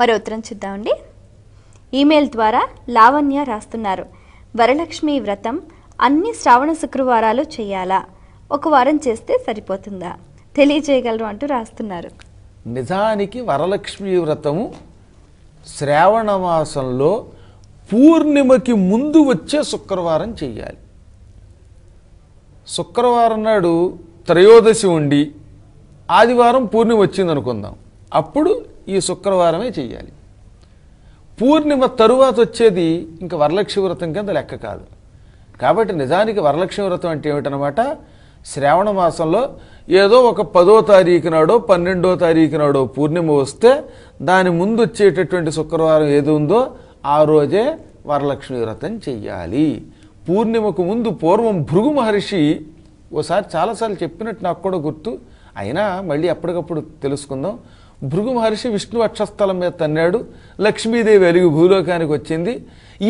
మరో ఉత్తరం చూద్దామండి ఈమెయిల్ ద్వారా లావణ్య రాస్తున్నారు వరలక్ష్మి వ్రతం అన్ని శ్రావణ శుక్రవారాలు చేయాలా ఒక వారం చేస్తే సరిపోతుందా తెలియజేయగలరు అంటూ రాస్తున్నారు నిజానికి వరలక్ష్మి వ్రతము శ్రావణ మాసంలో పూర్ణిమకి ముందు వచ్చే శుక్రవారం చేయాలి శుక్రవారం నాడు త్రయోదశి ఉండి ఆదివారం పూర్ణిమ వచ్చింది అనుకుందాం అప్పుడు ఈ శుక్రవారమే చేయాలి పూర్ణిమ తరువాత వచ్చేది ఇంకా వరలక్ష్మి వ్రతం కింద లెక్క కాదు కాబట్టి నిజానికి వరలక్ష్మి వ్రతం అంటే ఏమిటనమాట శ్రావణ మాసంలో ఏదో ఒక పదో తారీఖు నాడో పన్నెండో తారీఖు నాడో పూర్ణిమ వస్తే దాని ముందు వచ్చేటటువంటి శుక్రవారం ఏది ఉందో ఆ రోజే వరలక్ష్మి వ్రతం చెయ్యాలి పూర్ణిమకు ముందు పూర్వం భృగు మహర్షి ఓసారి చాలాసార్లు చెప్పినట్టు నాకు కూడా గుర్తు అయినా మళ్ళీ అప్పటికప్పుడు తెలుసుకుందాం భృగు మహర్షి విష్ణు అక్షస్థలం మీద తన్నాడు లక్ష్మీదేవి వెలుగు భూలోకానికి వచ్చింది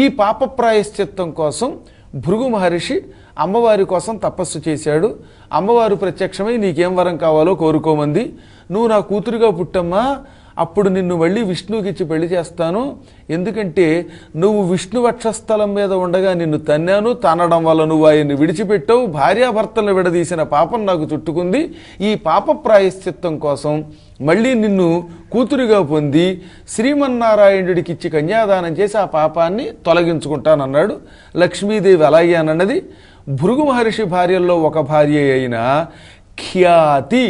ఈ పాప ప్రాయశ్చిత్తం కోసం భృగు మహర్షి అమ్మవారి కోసం తపస్సు చేశాడు అమ్మవారు ప్రత్యక్షమై నీకేం వరం కావాలో కోరుకోమంది నువ్వు నా కూతురుగా పుట్టమ్మా అప్పుడు నిన్ను మళ్ళీ విష్ణువుకి ఇచ్చి పెళ్లి చేస్తాను ఎందుకంటే నువ్వు విష్ణు వక్షస్థలం మీద ఉండగా నిన్ను తన్నాను తనడం వల్ల నువ్వు ఆయన్ని విడిచిపెట్టావు భార్యాభర్తలను విడదీసిన పాపం నాకు చుట్టుకుంది ఈ పాప ప్రాయశ్చిత్తం కోసం మళ్ళీ నిన్ను కూతురుగా పొంది శ్రీమన్నారాయణుడికి ఇచ్చి కన్యాదానం చేసి ఆ పాపాన్ని తొలగించుకుంటానన్నాడు లక్ష్మీదేవి అలాగే అన్నది భృగు మహర్షి భార్యల్లో ఒక భార్య అయిన ఖ్యాతి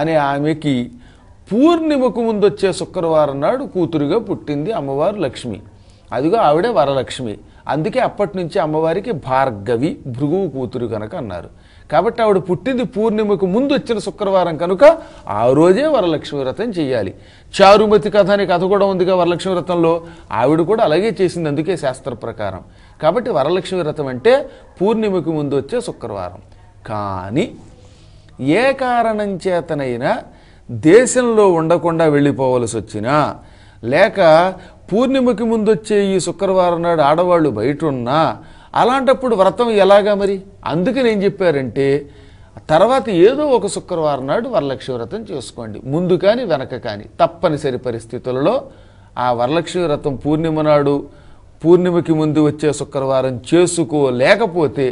అనే ఆమెకి పూర్ణిమకు ముందు వచ్చే శుక్రవారం నాడు కూతురుగా పుట్టింది అమ్మవారు లక్ష్మి అదిగో ఆవిడే వరలక్ష్మి అందుకే అప్పటి నుంచి అమ్మవారికి భార్గవి భృగువు కూతురు కనుక అన్నారు కాబట్టి ఆవిడ పుట్టింది పూర్ణిమకు ముందు వచ్చిన శుక్రవారం కనుక ఆ రోజే వరలక్ష్మి వ్రతం చేయాలి చారుమతి కథ అనే కథ కూడా ఉందిగా వరలక్ష్మి వ్రతంలో ఆవిడ కూడా అలాగే చేసింది అందుకే శాస్త్ర ప్రకారం కాబట్టి వరలక్ష్మి వ్రతం అంటే పూర్ణిమకు ముందు వచ్చే శుక్రవారం కానీ ఏ కారణం చేతనైనా దేశంలో ఉండకుండా వెళ్ళిపోవలసి వచ్చినా లేక పూర్ణిమకి ముందు వచ్చే ఈ శుక్రవారం నాడు ఆడవాళ్ళు బయట ఉన్నా అలాంటప్పుడు వ్రతం ఎలాగా మరి అందుకని ఏం చెప్పారంటే తర్వాత ఏదో ఒక శుక్రవారం నాడు వరలక్ష్మి వ్రతం చేసుకోండి ముందు కానీ వెనక కానీ తప్పనిసరి పరిస్థితులలో ఆ వరలక్ష్మి వ్రతం పూర్ణిమ నాడు పూర్ణిమకి ముందు వచ్చే శుక్రవారం చేసుకోలేకపోతే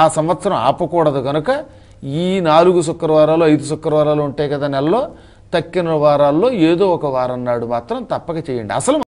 ఆ సంవత్సరం ఆపకూడదు కనుక ఈ నాలుగు శుక్రవారాలు ఐదు శుక్రవారాలు ఉంటాయి కదా నెలలో తక్కిన వారాల్లో ఏదో ఒక వారం నాడు మాత్రం తప్పక చేయండి అసలు